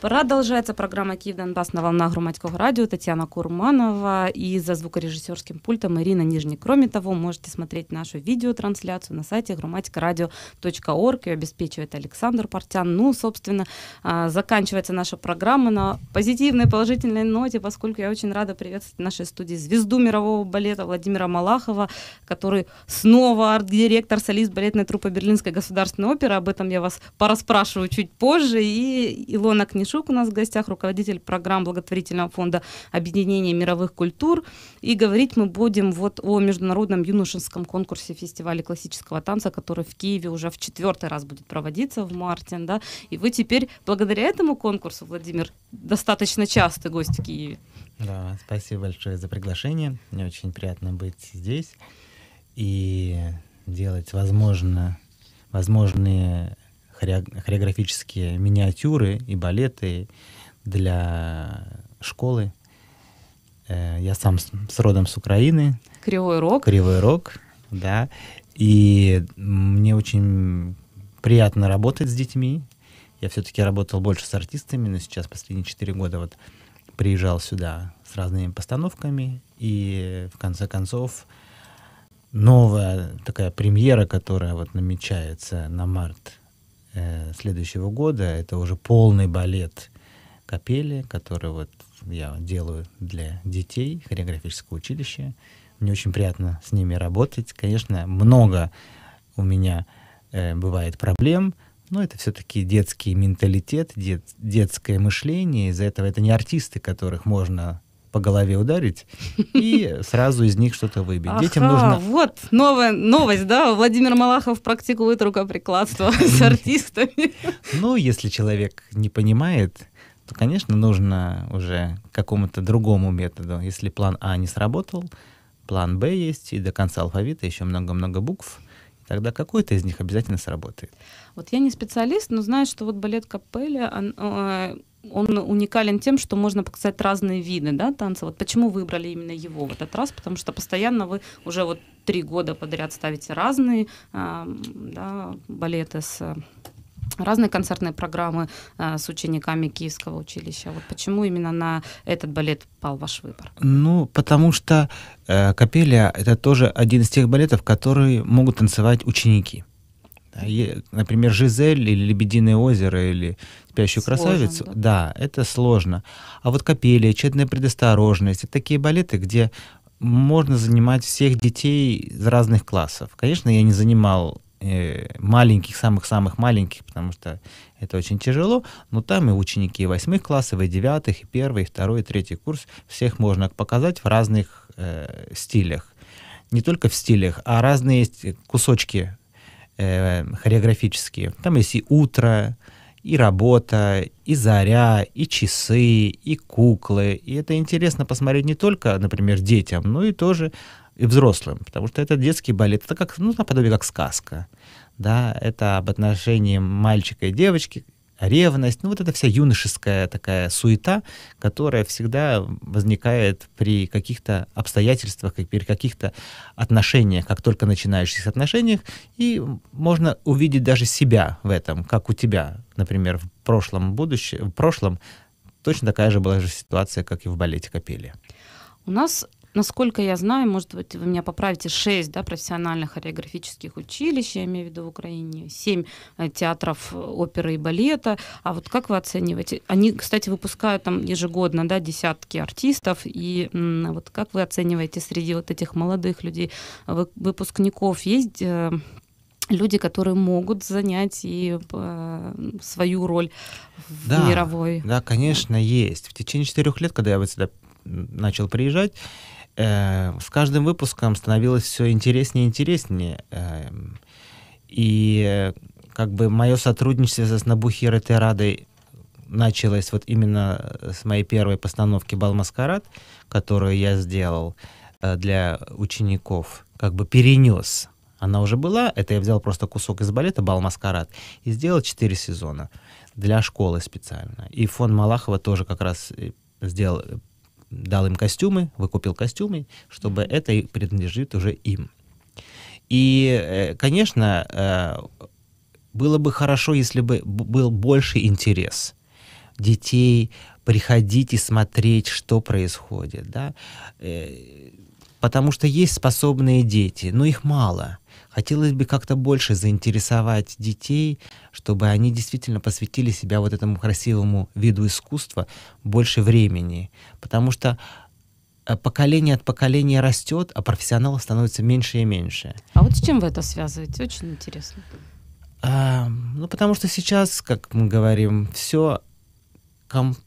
Продолжается программа «Киев Донбасс» на волнах Громадского радио. Татьяна Курманова и за звукорежиссерским пультом Ирина Нижний. Кроме того, можете смотреть нашу видеотрансляцию на сайте громадькорадио.орг. Ее обеспечивает Александр Портян. Ну, собственно, а, заканчивается наша программа на позитивной, положительной ноте, поскольку я очень рада приветствовать в нашей студии звезду мирового балета Владимира Малахова, который снова арт-директор, солист балетной труппы Берлинской государственной оперы. Об этом я вас пораспрашиваю чуть позже. И Илона Книжкова Меньшук у нас в гостях, руководитель программ благотворительного фонда объединения мировых культур. И говорить мы будем вот о международном юношеском конкурсе фестиваля классического танца, который в Киеве уже в четвертый раз будет проводиться в марте. Да? И вы теперь благодаря этому конкурсу, Владимир, достаточно частый гость в Киеве. Да, спасибо большое за приглашение. Мне очень приятно быть здесь и делать возможно, возможные хореографические миниатюры и балеты для школы. Э, я сам с родом с Украины. Кривой Рог. Кривой Рог, да. И мне очень приятно работать с детьми. Я все-таки работал больше с артистами, но сейчас последние 4 года вот приезжал сюда с разными постановками. И в конце концов новая такая премьера, которая вот намечается на март Э, следующего года. Это уже полный балет капели, который вот я делаю для детей хореографического училища. Мне очень приятно с ними работать. Конечно, много у меня э, бывает проблем, но это все-таки детский менталитет, дет, детское мышление. Из-за этого это не артисты, которых можно по голове ударить, и сразу из них что-то выбить. Ага, Детям нужно... Вот новая новость, да? Владимир Малахов практикует рукоприкладство с артистами. Ну, если человек не понимает, то, конечно, нужно уже какому-то другому методу. Если план А не сработал, план Б есть, и до конца алфавита еще много-много букв, тогда какой-то из них обязательно сработает. Вот я не специалист, но знаю, что вот балет Капелли, он, э, он уникален тем, что можно показать разные виды да, танца. Вот почему выбрали именно его в этот раз? Потому что постоянно вы уже вот три года подряд ставите разные э, да, балеты с э, разные концертные программы э, с учениками Киевского училища. Вот почему именно на этот балет пал ваш выбор? Ну, потому что э, капеля — это тоже один из тех балетов, которые могут танцевать ученики. А например, Жизель или Лебединое озеро или Спящую сложно, красавицу, да. да, это сложно. А вот Капелия, Тщетная предосторожность, это такие балеты, где можно занимать всех детей из разных классов. Конечно, я не занимал э, маленьких, самых-самых маленьких, потому что это очень тяжело, но там и ученики восьмых классов, и девятых, и первый, и второй, и третий курс, всех можно показать в разных э, стилях. Не только в стилях, а разные э, кусочки Э, хореографические. Там есть и утро, и работа, и заря, и часы, и куклы. И это интересно посмотреть не только, например, детям, но и тоже и взрослым, потому что это детский балет, это как, ну, наподобие как сказка. Да, это об отношении мальчика и девочки, ревность, ну вот эта вся юношеская такая суета, которая всегда возникает при каких-то обстоятельствах, при каких-то отношениях, как только начинаешь в отношениях, и можно увидеть даже себя в этом, как у тебя, например, в прошлом будущем, в прошлом точно такая же была же ситуация, как и в балете Капели. У нас насколько я знаю, может быть, вы меня поправите, 6 да, профессиональных хореографических училищ, я имею в виду в Украине, 7 э, театров э, оперы и балета. А вот как вы оцениваете? Они, кстати, выпускают там ежегодно да, десятки артистов. И вот как вы оцениваете среди вот этих молодых людей, выпускников, есть э, люди, которые могут занять и э, свою роль в да, мировой. Да, конечно, есть. В течение четырех лет, когда я вот сюда начал приезжать, э, с каждым выпуском становилось все интереснее и интереснее. Эм, э, и как бы мое сотрудничество с Набухирой Терадой началось вот именно э, с моей первой постановки «Бал которую я сделал э, для учеников, как бы перенес. Она уже была, это я взял просто кусок из балета «Бал и сделал четыре сезона для школы специально. И фон Малахова тоже как раз э, сделал дал им костюмы, выкупил костюмы, чтобы это принадлежит уже им. И, э, конечно, э, было бы хорошо, если бы был больше интерес детей приходить и смотреть, что происходит, да, э, потому что есть способные дети, но их мало. Хотелось бы как-то больше заинтересовать детей, чтобы они действительно посвятили себя вот этому красивому виду искусства больше времени. Потому что э, поколение от поколения растет, а профессионалов становится меньше и меньше. А вот с чем вы это связываете? Очень интересно. А, ну, потому что сейчас, как мы говорим, все комп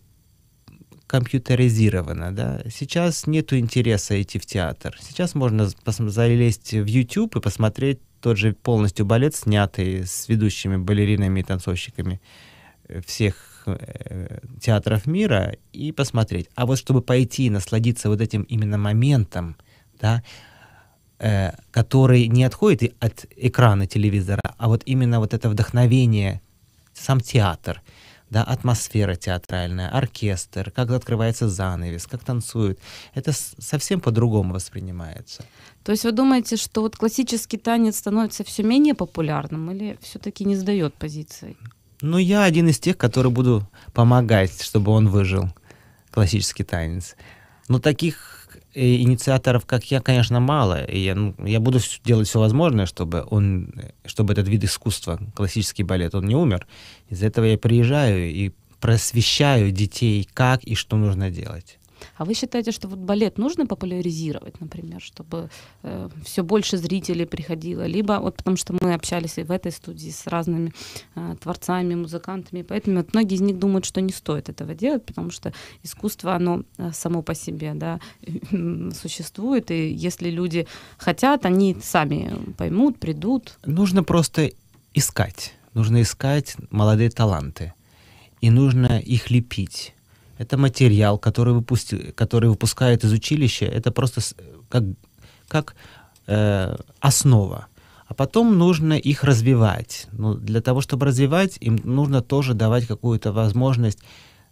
компьютеризировано. Да? Сейчас нет интереса идти в театр. Сейчас можно залезть в YouTube и посмотреть тот же полностью балет, снятый с ведущими балеринами и танцовщиками э, всех э, театров мира, и посмотреть. А вот чтобы пойти и насладиться вот этим именно моментом, да, э, который не отходит от экрана телевизора, а вот именно вот это вдохновение, сам театр — да, атмосфера театральная, оркестр, как открывается занавес, как танцуют. Это совсем по-другому воспринимается. То есть вы думаете, что вот классический танец становится все менее популярным или все-таки не сдает позиции? Ну, я один из тех, которые буду помогать, чтобы он выжил, классический танец. Но таких инициаторов, как я, конечно, мало. И я, ну, я буду делать все возможное, чтобы он, чтобы этот вид искусства, классический балет, он не умер. Из-за этого я приезжаю и просвещаю детей, как и что нужно делать. А вы считаете, что вот балет нужно популяризировать, например, чтобы э, все больше зрителей приходило? Либо вот потому что мы общались и в этой студии с разными э, творцами, музыкантами, поэтому вот многие из них думают, что не стоит этого делать, потому что искусство, оно э, само по себе да, существует, и если люди хотят, они сами поймут, придут. Нужно просто искать. Нужно искать молодые таланты. И нужно их лепить это материал, который, выпусти, который выпускает из училища, это просто как, как э, основа. А потом нужно их развивать. Но ну, для того, чтобы развивать, им нужно тоже давать какую-то возможность,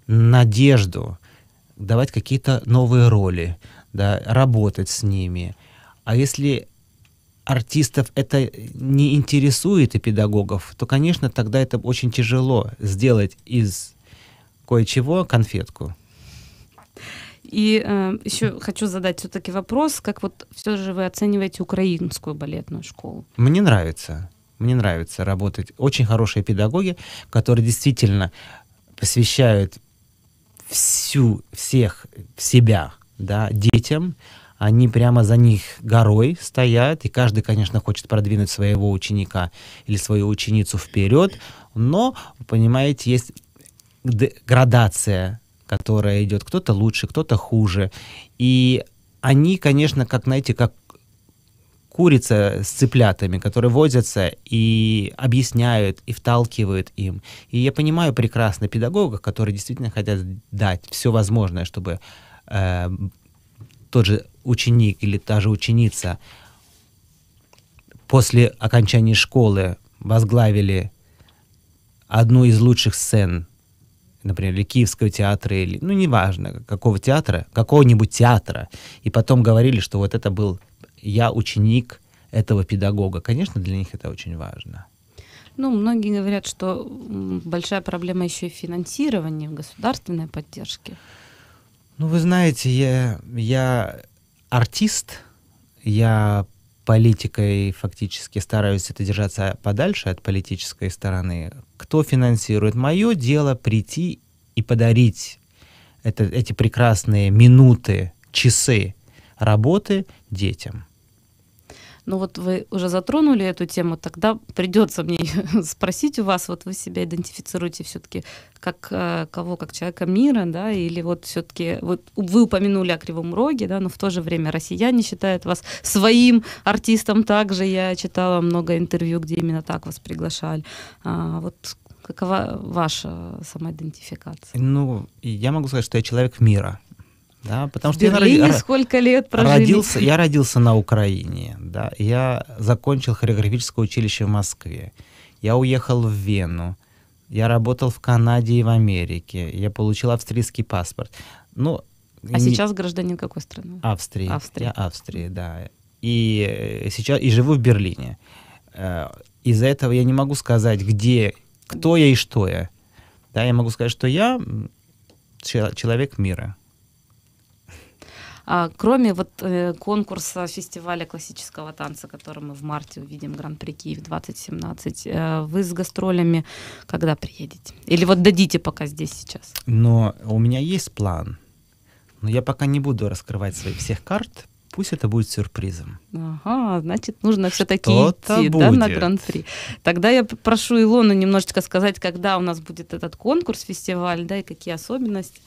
надежду, давать какие-то новые роли, да, работать с ними. А если артистов это не интересует и педагогов, то, конечно, тогда это очень тяжело сделать из кое-чего, конфетку. И э, еще хочу задать все-таки вопрос, как вот все же вы оцениваете украинскую балетную школу? Мне нравится. Мне нравится работать. Очень хорошие педагоги, которые действительно посвящают всю, всех, себя да, детям. Они прямо за них горой стоят, и каждый, конечно, хочет продвинуть своего ученика или свою ученицу вперед, но, понимаете, есть градация, которая идет. Кто-то лучше, кто-то хуже. И они, конечно, как, знаете, как курица с цыплятами, которые возятся и объясняют, и вталкивают им. И я понимаю прекрасно педагогов, которые действительно хотят дать все возможное, чтобы э, тот же ученик или та же ученица после окончания школы возглавили одну из лучших сцен например, или Киевского театра, или, ну, неважно, какого театра, какого-нибудь театра, и потом говорили, что вот это был я ученик этого педагога. Конечно, для них это очень важно. Ну, многие говорят, что большая проблема еще и финансирования, государственной поддержки. Ну, вы знаете, я, я артист, я политикой фактически стараюсь это держаться подальше от политической стороны. Кто финансирует? Мое дело прийти и подарить это, эти прекрасные минуты, часы работы детям. Но «Ну вот вы уже затронули эту тему, тогда придется мне спросить у вас, вот вы себя идентифицируете все-таки как э, кого, как человека мира, да, или вот все-таки, вот вы упомянули о Кривом Роге, да, но в то же время россияне считают вас своим артистом также. Я читала много интервью, где именно так вас приглашали. А, вот какова ваша самоидентификация? Ну, я могу сказать, что я человек мира. Да, потому в что Берлине я сколько лет прожили? Родился, я родился на Украине, да, я закончил хореографическое училище в Москве, я уехал в Вену, я работал в Канаде и в Америке, я получил австрийский паспорт. Ну, а не... сейчас гражданин какой страны? Австрии. Австрия. Я Австрии, да. И э, сейчас и живу в Берлине. Э, из-за этого я не могу сказать, где, кто я и что я. Да, я могу сказать, что я человек мира. А, кроме вот э, конкурса фестиваля классического танца, который мы в марте увидим, Гран-при Киев 2017, э, вы с гастролями когда приедете? Или вот дадите пока здесь сейчас? Но у меня есть план, но я пока не буду раскрывать своих всех карт, пусть это будет сюрпризом. Ага, значит, нужно все-таки идти будет. Да, на гран-при. Тогда я прошу Илону немножечко сказать, когда у нас будет этот конкурс, фестиваль, да, и какие особенности.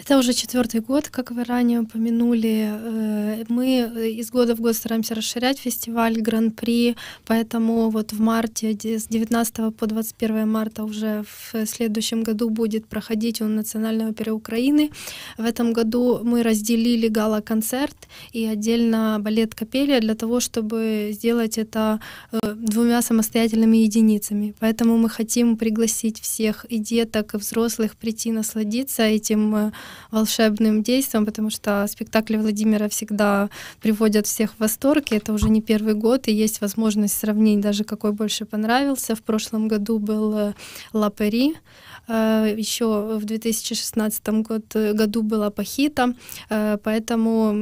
Это уже четвертый год, как вы ранее упомянули. Э, мы э, из года в год стараемся расширять фестиваль Гран-при, поэтому вот в марте, с 19 по 21 марта уже в следующем году будет проходить он национального оперы Украины. В этом году мы разделили гала-концерт и отдельно балет Капелия для того, чтобы сделать это э, двумя самостоятельными единицами. Поэтому мы хотим пригласить всех и деток, и взрослых прийти насладиться этим волшебным действием, потому что спектакли Владимира всегда приводят всех в восторг, и это уже не первый год, и есть возможность сравнить даже, какой больше понравился. В прошлом году был э, «Ла Пери», Э, еще в 2016 год, э, году была похита, э, поэтому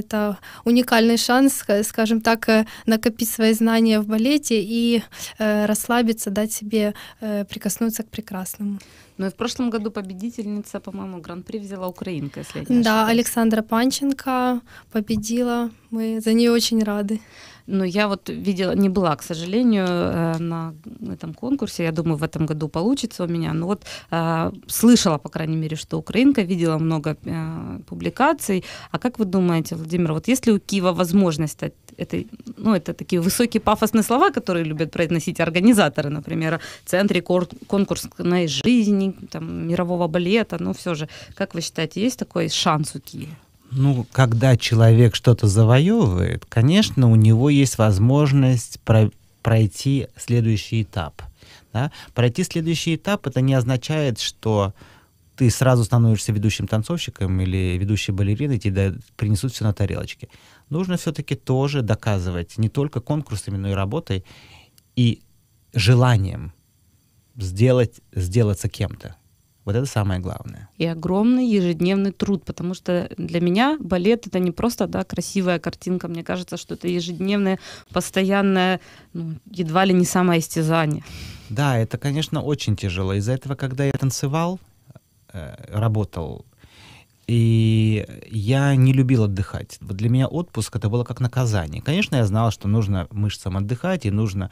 это уникальный шанс, скажем так, накопить свои знания в балете и расслабиться, дать себе прикоснуться к прекрасному. Ну и в прошлом году победительница, по-моему, гран-при взяла украинка, если я не ошибаюсь. Да, Александра Панченко победила. Мы за нее очень рады. Но я вот видела, не была, к сожалению, э, на этом конкурсе. Я думаю, в этом году получится у меня. Но вот э, слышала, по крайней мере, что украинка, видела много э, публикаций. А как вы думаете, Владимир, вот если у Киева возможность стать это, ну, это такие высокие пафосные слова, которые любят произносить организаторы, например, центре конкурсной жизни, там, мирового балета, но ну, все же, как вы считаете, есть такой шанс у Киева? Ну, когда человек что-то завоевывает, конечно, у него есть возможность про пройти следующий этап. Да? Пройти следующий этап это не означает, что ты сразу становишься ведущим танцовщиком или ведущей балериной, тебе принесут все на тарелочке. Нужно все-таки тоже доказывать не только конкурсами, но и работой и желанием сделать, сделаться кем-то. Вот это самое главное. И огромный ежедневный труд, потому что для меня балет это не просто да, красивая картинка. Мне кажется, что это ежедневное, постоянное, ну, едва ли не самое истязание. Да, это, конечно, очень тяжело. Из-за этого, когда я танцевал, э, работал, и я не любил отдыхать. Вот для меня отпуск это было как наказание. Конечно, я знала, что нужно мышцам отдыхать и нужно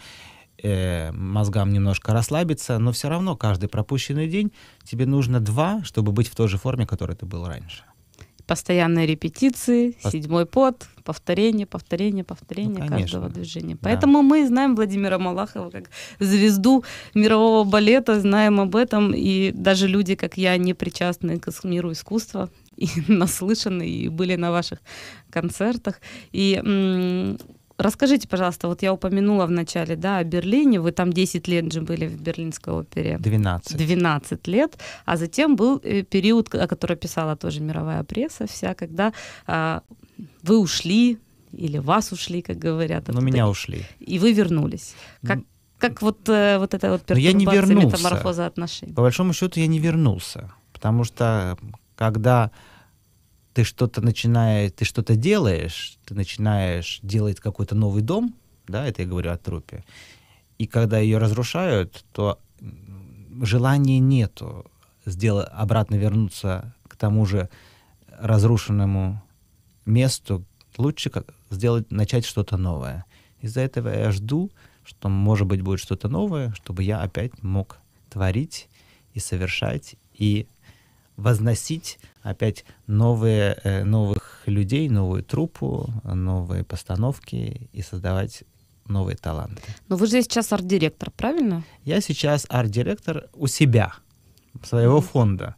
э, мозгам немножко расслабиться, но все равно каждый пропущенный день тебе нужно два, чтобы быть в той же форме, которой ты был раньше. Постоянные репетиции, По... седьмой пот, повторение, повторение, повторение ну, каждого движения. Поэтому да. мы знаем Владимира Малахова как звезду мирового балета, знаем об этом, и даже люди, как я, не причастные к миру искусства, и наслышаны и были на ваших концертах. И расскажите, пожалуйста, вот я упомянула в начале, да, о Берлине. Вы там 10 лет же были в Берлинской опере. 12. 12 лет. А затем был э, период, о котором писала тоже мировая пресса вся, когда а, вы ушли или вас ушли, как говорят. Но ну, меня ушли. И вы вернулись. Как, ну, как вот, э, вот это вот ну, перетурбация, Но метаморфоза отношений? По большому счету я не вернулся, потому что когда ты что-то начинаешь, ты что-то делаешь, ты начинаешь делать какой-то новый дом, да, это я говорю о трупе, и когда ее разрушают, то желания нету сделать, обратно вернуться к тому же разрушенному месту, лучше как, сделать, начать что-то новое. Из-за этого я жду, что, может быть, будет что-то новое, чтобы я опять мог творить и совершать, и возносить опять новые, э, новых людей, новую труппу, новые постановки и создавать новые таланты. Но вы же сейчас арт-директор, правильно? Я сейчас арт-директор у себя, своего mm-hmm. фонда.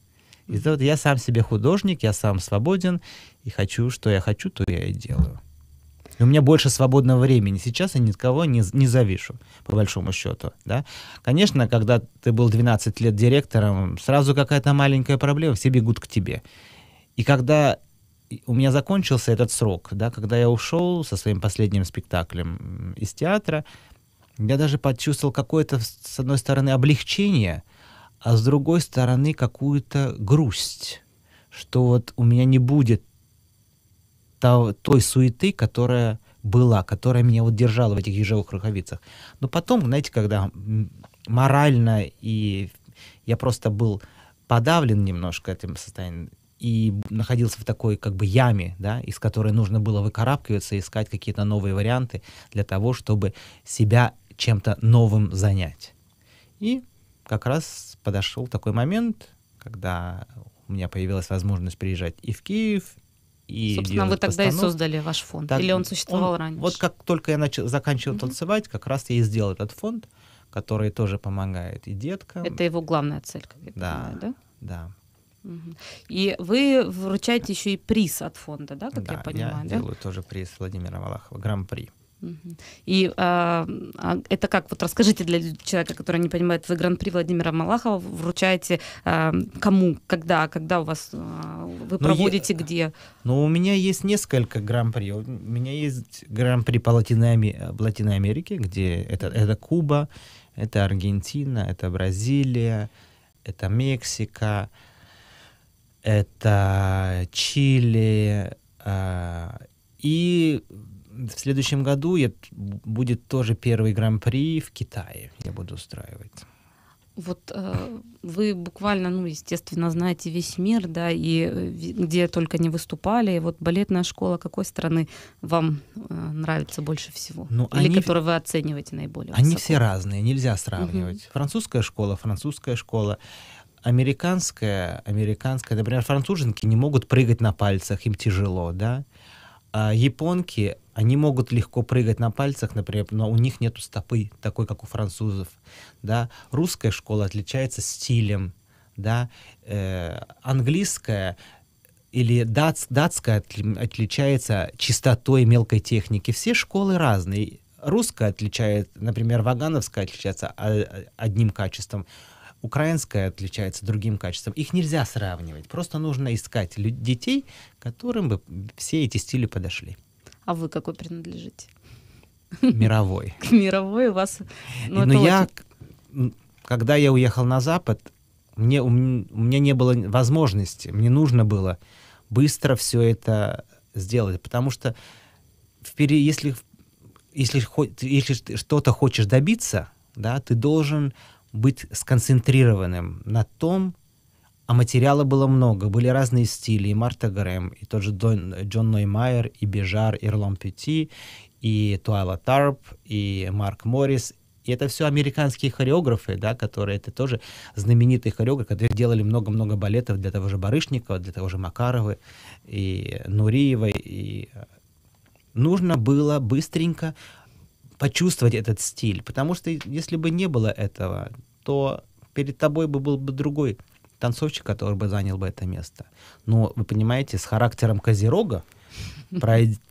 И вот я сам себе художник, я сам свободен, и хочу, что я хочу, то я и делаю и у меня больше свободного времени. Сейчас я никого не, не завишу, по большому счету. Да? Конечно, когда ты был 12 лет директором, сразу какая-то маленькая проблема, все бегут к тебе. И когда у меня закончился этот срок, да, когда я ушел со своим последним спектаклем из театра, я даже почувствовал какое-то, с одной стороны, облегчение, а с другой стороны, какую-то грусть, что вот у меня не будет той суеты, которая была, которая меня вот держала в этих ежовых рукавицах. Но потом, знаете, когда морально и я просто был подавлен немножко этим состоянием и находился в такой как бы яме, да, из которой нужно было выкарабкиваться, искать какие-то новые варианты для того, чтобы себя чем-то новым занять. И как раз подошел такой момент, когда у меня появилась возможность приезжать и в Киев, и Собственно, вы тогда постанов... и создали ваш фонд, так, или он существовал он, раньше? Вот как только я начал, заканчивал угу. танцевать, как раз я и сделал этот фонд, который тоже помогает и деткам. Это его главная цель, как я да, понимаю, да? Да. И вы вручаете еще и приз от фонда, да, как да, я понимаю? Я да? делаю тоже приз Владимира Валахова, гран-при. И а, а, это как, вот расскажите для человека, который не понимает, вы гран-при Владимира Малахова вручаете а, кому, когда, когда у вас а, вы ну, проводите, ну, где? Ну, у меня есть несколько гран-при. У меня есть гран-при по Латиной, Латиной Америке, где это, это Куба, это Аргентина, это Бразилия, это Мексика, это Чили, э, и в следующем году я, будет тоже первый гран-при в Китае. Я буду устраивать. Вот э, вы буквально, ну, естественно, знаете весь мир, да, и э, где только не выступали. И вот балетная школа какой страны вам э, нравится больше всего? Ну, Или они, которую вы оцениваете наиболее? Они высоко? все разные, нельзя сравнивать. Угу. Французская школа, французская школа американская, американская, например, француженки не могут прыгать на пальцах, им тяжело, да. А японки, они могут легко прыгать на пальцах, например, но у них нет стопы, такой, как у французов. Да? Русская школа отличается стилем. Да? Э, английская или дац, датская отличается чистотой мелкой техники. Все школы разные. Русская отличает, например, вагановская отличается а, а, одним качеством, украинская отличается другим качеством. Их нельзя сравнивать. Просто нужно искать детей, которым бы все эти стили подошли. А вы какой принадлежите? Мировой. К мировой у вас... Ну, Но ну, я, когда я уехал на Запад, мне, у меня не было возможности, мне нужно было быстро все это сделать, потому что вперед, если, если, если что-то хочешь добиться, да, ты должен быть сконцентрированным на том, а материала было много, были разные стили, и Марта Грэм, и тот же Дон, Джон Ноймайер, и Бежар, и Ирлам Пюти, и Туайла Тарп, и Марк Моррис, и это все американские хореографы, да, которые это тоже знаменитые хореографы, которые делали много-много балетов для того же Барышникова, для того же Макарова и Нуриевой. И нужно было быстренько почувствовать этот стиль. Потому что если бы не было этого, то перед тобой бы был бы другой танцовщик, который бы занял бы это место. Но вы понимаете, с характером Козерога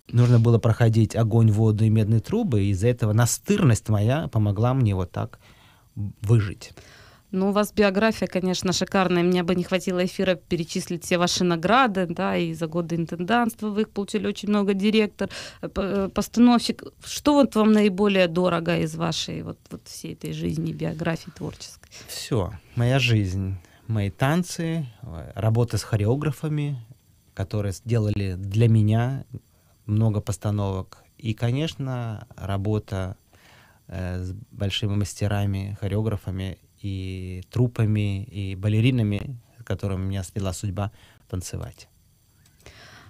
нужно было проходить огонь, воду и медные трубы, и из-за этого настырность моя помогла мне вот так выжить. Ну, у вас биография, конечно, шикарная. Мне бы не хватило эфира перечислить все ваши награды, да, и за годы интенданства вы их получили очень много, директор, э, э, постановщик. Что вот вам наиболее дорого из вашей вот, вот всей этой жизни, биографии творческой? Все, моя жизнь, мои танцы, э, работа с хореографами, которые сделали для меня много постановок. И, конечно, работа с большими мастерами, хореографами и трупами, и балеринами, с которыми меня свела судьба танцевать.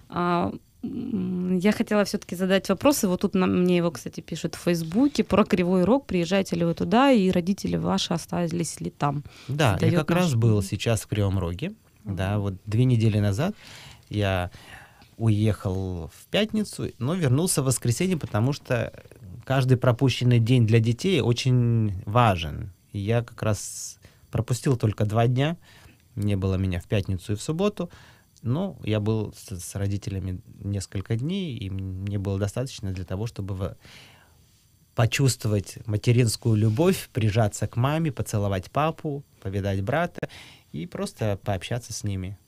А, я хотела все-таки задать вопросы. Вот тут на, мне его, кстати, пишут в Фейсбуке про Кривой Рог. Приезжаете ли вы туда, и родители ваши остались ли там? Да, Сдает я как наш... раз был сейчас в Кривом Роге. uh Да, вот две недели назад я уехал в пятницу, но вернулся в воскресенье, потому что каждый пропущенный день для детей очень важен я как раз пропустил только два дня. Не было меня в пятницу и в субботу. Но я был с, с родителями несколько дней, и мне было достаточно для того, чтобы в... почувствовать материнскую любовь, прижаться к маме, поцеловать папу, повидать брата и просто пообщаться с ними.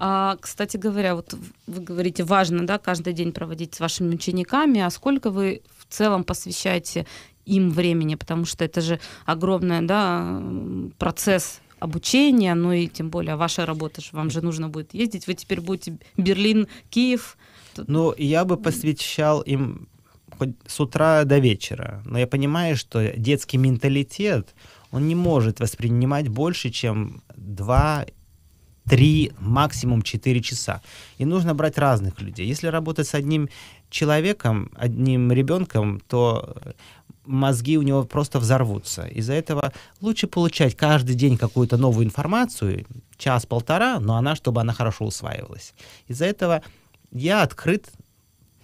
А, кстати говоря, вот вы говорите, важно, да, каждый день проводить с вашими учениками. А сколько вы в целом посвящайте э, им времени, потому что это же огромный да, процесс обучения, ну и тем более ваша работа, что вам же нужно будет ездить, вы теперь будете Берлин, Киев. Ну, я бы посвящал им хоть с утра до вечера, но я понимаю, что детский менталитет, он не может воспринимать больше, чем два-три, максимум четыре часа. И нужно брать разных людей. Если работать с одним человеком, одним ребенком, то мозги у него просто взорвутся. Из-за этого лучше получать каждый день какую-то новую информацию, час-полтора, но она, чтобы она хорошо усваивалась. Из-за этого я открыт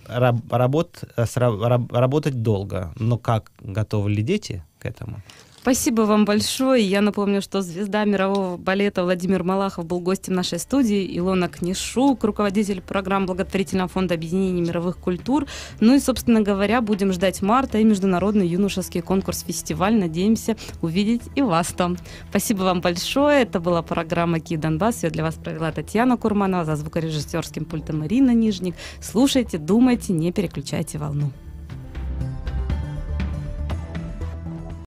работ, работать долго. Но как готовы ли дети к этому? Спасибо вам большое. Я напомню, что звезда мирового балета Владимир Малахов был гостем нашей студии. Илона Книшук, руководитель программ благотворительного фонда объединения мировых культур. Ну и, собственно говоря, будем ждать марта и международный юношеский конкурс-фестиваль. Надеемся увидеть и вас там. Спасибо вам большое. Это была программа «Киев Донбасс». Я для вас провела Татьяна Курманова за звукорежиссерским пультом Марина Нижник. Слушайте, думайте, не переключайте волну.